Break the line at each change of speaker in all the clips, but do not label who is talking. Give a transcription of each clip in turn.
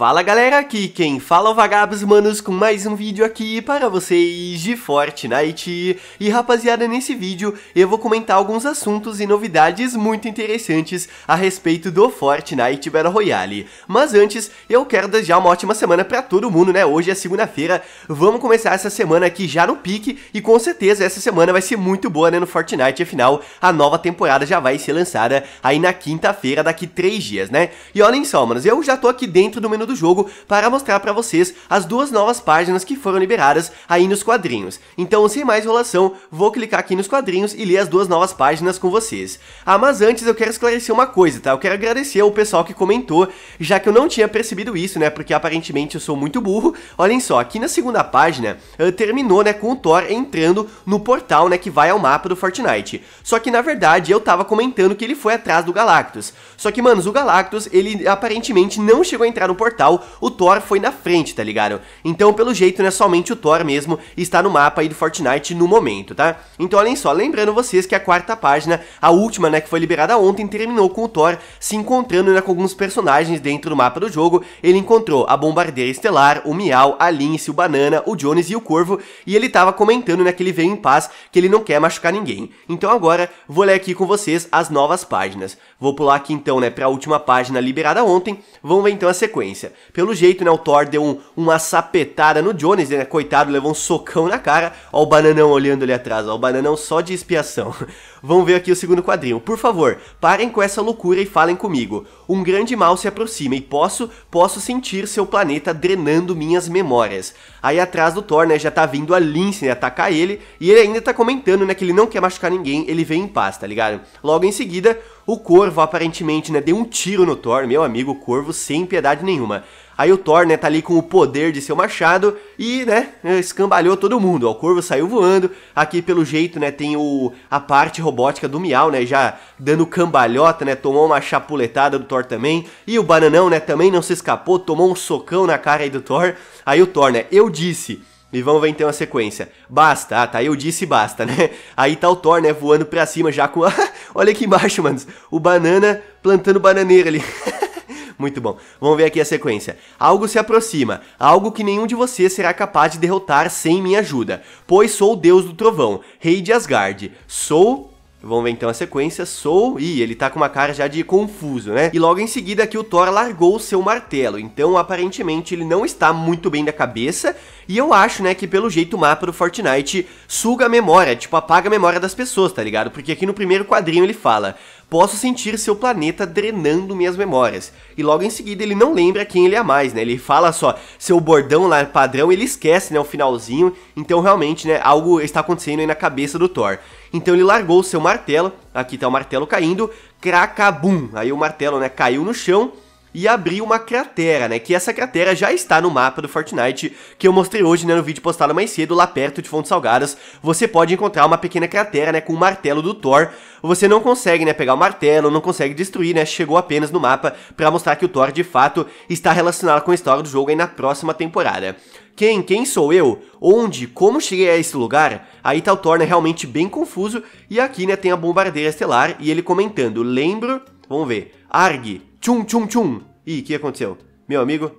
Fala galera, aqui quem fala é o Vagabos Manos com mais um vídeo aqui para vocês de Fortnite. E rapaziada, nesse vídeo eu vou comentar alguns assuntos e novidades muito interessantes a respeito do Fortnite Battle Royale. Mas antes, eu quero desejar uma ótima semana para todo mundo, né? Hoje é segunda-feira, vamos começar essa semana aqui já no pique e com certeza essa semana vai ser muito boa, né, no Fortnite. Afinal, a nova temporada já vai ser lançada aí na quinta-feira, daqui três dias, né? E olhem só, manos, eu já tô aqui dentro do menu do jogo para mostrar para vocês as duas novas páginas que foram liberadas aí nos quadrinhos. Então, sem mais enrolação, vou clicar aqui nos quadrinhos e ler as duas novas páginas com vocês. Ah, mas antes eu quero esclarecer uma coisa, tá? Eu quero agradecer ao pessoal que comentou, já que eu não tinha percebido isso, né? Porque aparentemente eu sou muito burro. Olhem só, aqui na segunda página, ah, terminou, né, com o Thor entrando no portal, né, que vai ao mapa do Fortnite. Só que, na verdade, eu tava comentando que ele foi atrás do Galactus. Só que, manos, o Galactus, ele aparentemente não chegou a entrar no portal, tal, o Thor foi na frente, tá ligado? Então, pelo jeito, né, somente o Thor mesmo está no mapa aí do Fortnite no momento, tá? Então, olhem só, lembrando vocês que a quarta página, a última, né, que foi liberada ontem, terminou com o Thor se encontrando né, com alguns personagens dentro do mapa do jogo. Ele encontrou a Bombardeira Estelar, o Miau, a Lince, o Banana, o Jones e o Corvo, e ele tava comentando, né, que ele veio em paz, que ele não quer machucar ninguém. Então agora, vou ler aqui com vocês as novas páginas. Vou pular aqui então, né, pra última página liberada ontem, vamos ver então a sequência sequência. Pelo jeito, né, o Thor deu um, uma sapetada no Jones, né, coitado, levou um socão na cara. Ó o bananão olhando ali atrás, ó o bananão só de expiação. Vamos ver aqui o segundo quadrinho. Por favor, parem com essa loucura e falem comigo. Um grande mal se aproxima e posso, posso sentir seu planeta drenando minhas memórias. Aí atrás do Thor, né, já tá vindo a Lince, né, atacar ele, e ele ainda tá comentando, né, que ele não quer machucar ninguém, ele vem em paz, tá ligado? Logo em seguida, o Corvo aparentemente né, deu um tiro no Thor, meu amigo, o Corvo sem piedade nenhuma. Aí o Thor, né, tá ali com o poder de seu machado e, né, escambalhou todo mundo. O Corvo saiu voando. Aqui, pelo jeito, né, tem o, a parte robótica do Miau, né, já dando cambalhota, né, tomou uma chapuletada do Thor também. E o Bananão, né, também não se escapou, tomou um socão na cara aí do Thor. Aí o Thor, né, eu disse... E vamos ver então a sequência. Basta, ah, tá, eu disse basta, né? Aí tá o Thor, né, voando pra cima já com... Olha aqui embaixo, manos, o Banana plantando bananeira ali. Muito bom. Vamos ver aqui a sequência. Algo se aproxima, algo que nenhum de vocês será capaz de derrotar sem minha ajuda, pois sou o deus do trovão, rei de Asgard. Sou Vamos ver então a sequência. Sou. Ih, ele tá com uma cara já de confuso, né? E logo em seguida aqui o Thor largou o seu martelo. Então, aparentemente, ele não está muito bem da cabeça. E eu acho, né, que pelo jeito o mapa do Fortnite suga a memória, tipo, apaga a memória das pessoas, tá ligado? Porque aqui no primeiro quadrinho ele fala: posso sentir seu planeta drenando minhas memórias. E logo em seguida ele não lembra quem ele é mais, né? Ele fala só seu bordão lá padrão, ele esquece, né, o finalzinho. Então realmente, né, algo está acontecendo aí na cabeça do Thor. Então ele largou seu martelo, aqui tá o martelo caindo, cracabum. Aí o martelo, né, caiu no chão e abrir uma cratera, né? Que essa cratera já está no mapa do Fortnite, que eu mostrei hoje, né, no vídeo postado mais cedo, lá perto de Fontes Salgadas. Você pode encontrar uma pequena cratera, né, com o martelo do Thor. Você não consegue, né, pegar o martelo, não consegue destruir, né? Chegou apenas no mapa para mostrar que o Thor, de fato, está relacionado com a história do jogo aí na próxima temporada. Quem? Quem sou eu? Onde? Como cheguei a esse lugar? Aí tá o Thor, né, realmente bem confuso. E aqui, né, tem a bombardeira estelar e ele comentando, lembro... Vamos ver. Arg, Tchum, tchum, tchum. Ih, o que aconteceu? Meu amigo,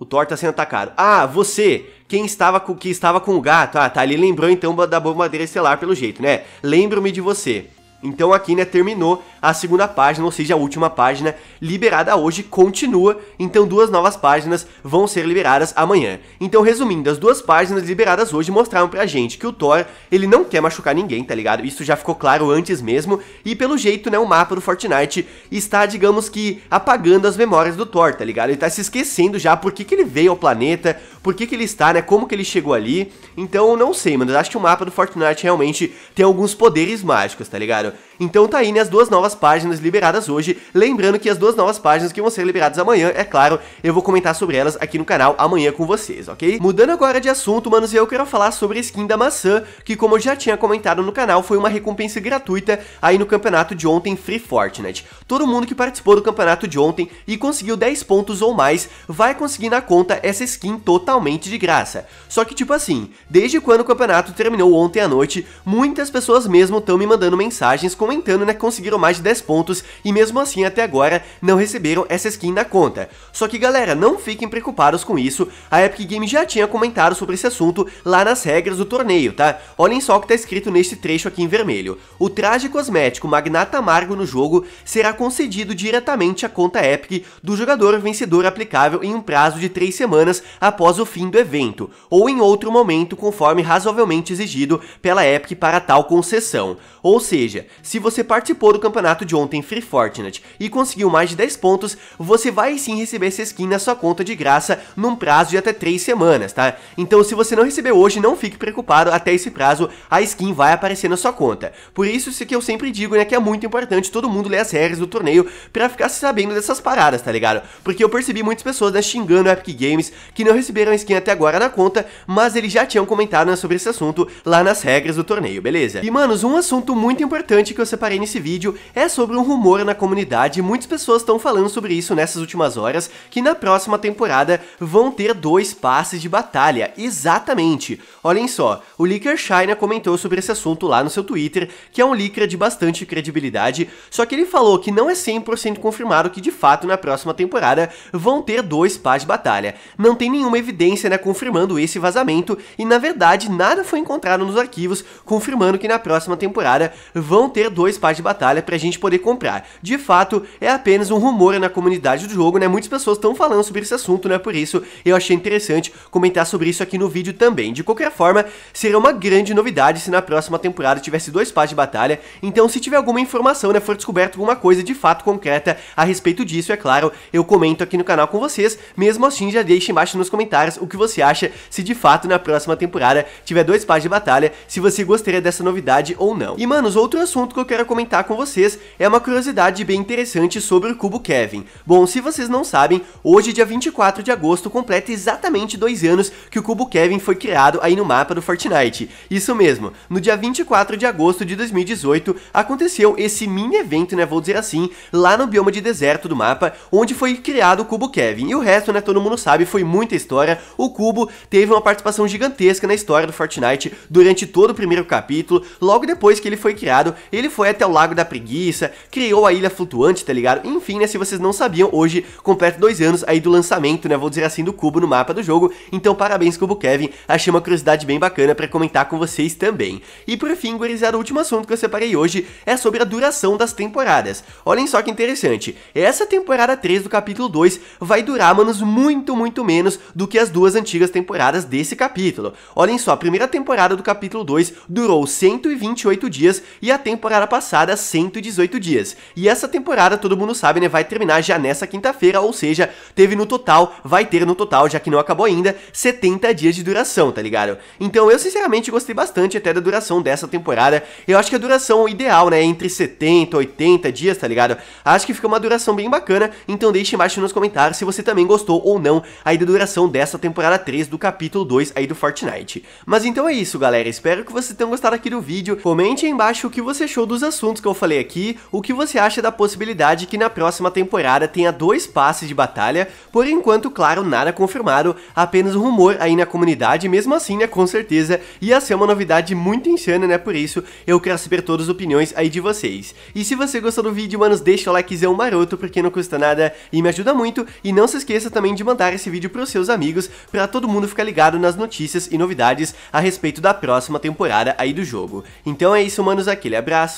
o Thor tá sendo atacado. Ah, você, quem estava com, que estava com o gato. Ah, tá, ele lembrou então da madeira estelar pelo jeito, né? Lembro-me de você. Então aqui, né, terminou a segunda página, ou seja, a última página liberada hoje continua. Então duas novas páginas vão ser liberadas amanhã. Então resumindo, as duas páginas liberadas hoje mostraram pra gente que o Thor, ele não quer machucar ninguém, tá ligado? Isso já ficou claro antes mesmo. E pelo jeito, né, o mapa do Fortnite está, digamos que, apagando as memórias do Thor, tá ligado? Ele tá se esquecendo já por que, que ele veio ao planeta, por que, que ele está, né, como que ele chegou ali. Então não sei, mano, acho que o mapa do Fortnite realmente tem alguns poderes mágicos, tá ligado? Also Então tá aí né, as duas novas páginas liberadas hoje. Lembrando que as duas novas páginas que vão ser liberadas amanhã, é claro, eu vou comentar sobre elas aqui no canal amanhã com vocês, ok? Mudando agora de assunto, manos, eu quero falar sobre a skin da maçã, que como eu já tinha comentado no canal, foi uma recompensa gratuita aí no campeonato de ontem Free Fortnite. Todo mundo que participou do campeonato de ontem e conseguiu 10 pontos ou mais, vai conseguir na conta essa skin totalmente de graça. Só que tipo assim, desde quando o campeonato terminou ontem à noite, muitas pessoas mesmo estão me mandando mensagens com comentando, né, conseguiram mais de 10 pontos e mesmo assim até agora não receberam essa skin na conta. Só que galera, não fiquem preocupados com isso, a Epic Games já tinha comentado sobre esse assunto lá nas regras do torneio, tá? Olhem só o que está escrito neste trecho aqui em vermelho. O traje cosmético Magnata Amargo no jogo será concedido diretamente à conta Epic do jogador vencedor aplicável em um prazo de 3 semanas após o fim do evento, ou em outro momento conforme razoavelmente exigido pela Epic para tal concessão. Ou seja, se se você participou do campeonato de ontem Free Fortnite e conseguiu mais de 10 pontos, você vai sim receber essa skin na sua conta de graça num prazo de até 3 semanas, tá? Então se você não recebeu hoje, não fique preocupado, até esse prazo a skin vai aparecer na sua conta. Por isso, isso que eu sempre digo, né, que é muito importante todo mundo ler as regras do torneio pra ficar sabendo dessas paradas, tá ligado? Porque eu percebi muitas pessoas, né, xingando a Epic Games que não receberam a skin até agora na conta, mas eles já tinham comentado né, sobre esse assunto lá nas regras do torneio, beleza? E, manos, um assunto muito importante que eu separei nesse vídeo é sobre um rumor na comunidade, muitas pessoas estão falando sobre isso nessas últimas horas, que na próxima temporada vão ter dois passes de batalha, exatamente. Olhem só, o Licker China comentou sobre esse assunto lá no seu Twitter, que é um Licker de bastante credibilidade, só que ele falou que não é 100% confirmado que de fato na próxima temporada vão ter dois passes de batalha. Não tem nenhuma evidência né, confirmando esse vazamento e na verdade nada foi encontrado nos arquivos confirmando que na próxima temporada vão ter dois pares de batalha pra gente poder comprar. De fato, é apenas um rumor na comunidade do jogo, né? Muitas pessoas estão falando sobre esse assunto, né? Por isso, eu achei interessante comentar sobre isso aqui no vídeo também. De qualquer forma, seria uma grande novidade se na próxima temporada tivesse dois pares de batalha. Então, se tiver alguma informação, né? For descoberto alguma coisa de fato concreta a respeito disso, é claro, eu comento aqui no canal com vocês. Mesmo assim, já deixe embaixo nos comentários o que você acha se de fato na próxima temporada tiver dois pares de batalha, se você gostaria dessa novidade ou não. E, mano, os outro assunto que eu quero comentar com vocês é uma curiosidade bem interessante sobre o Cubo Kevin. Bom, se vocês não sabem, hoje, dia 24 de agosto, completa exatamente dois anos que o Cubo Kevin foi criado aí no mapa do Fortnite. Isso mesmo, no dia 24 de agosto de 2018, aconteceu esse mini-evento, né, vou dizer assim, lá no bioma de deserto do mapa, onde foi criado o Cubo Kevin. E o resto, né, todo mundo sabe, foi muita história. O Cubo teve uma participação gigantesca na história do Fortnite durante todo o primeiro capítulo. Logo depois que ele foi criado, ele ele foi até o Lago da Preguiça, criou a Ilha Flutuante, tá ligado? Enfim, né, se vocês não sabiam, hoje completa dois anos aí do lançamento, né, vou dizer assim, do cubo no mapa do jogo. Então parabéns, Cubo Kevin, achei uma curiosidade bem bacana para comentar com vocês também. E por fim, gurizada, o último assunto que eu separei hoje é sobre a duração das temporadas. Olhem só que interessante, essa temporada 3 do capítulo 2 vai durar, manos, muito, muito menos do que as duas antigas temporadas desse capítulo. Olhem só, a primeira temporada do capítulo 2 durou 128 dias e a temporada temporada passada 118 dias. E essa temporada, todo mundo sabe, né, vai terminar já nessa quinta-feira, ou seja, teve no total, vai ter no total, já que não acabou ainda, 70 dias de duração, tá ligado? Então eu sinceramente gostei bastante até da duração dessa temporada. Eu acho que a duração ideal, né, entre 70 e 80 dias, tá ligado? Acho que fica uma duração bem bacana, então deixe embaixo nos comentários se você também gostou ou não aí da duração dessa temporada 3 do capítulo 2 aí do Fortnite. Mas então é isso, galera. Espero que vocês tenham gostado aqui do vídeo. Comente aí embaixo o que você achou dos assuntos que eu falei aqui, o que você acha da possibilidade que na próxima temporada tenha dois passes de batalha, por enquanto, claro, nada confirmado, apenas rumor aí na comunidade, mesmo assim, né, com certeza, ia ser uma novidade muito insana, né, por isso eu quero saber todas as opiniões aí de vocês. E se você gostou do vídeo, manos, deixa o likezão maroto, porque não custa nada e me ajuda muito, e não se esqueça também de mandar esse vídeo pros seus amigos, pra todo mundo ficar ligado nas notícias e novidades a respeito da próxima temporada aí do jogo. Então é isso, manos, aquele abraço,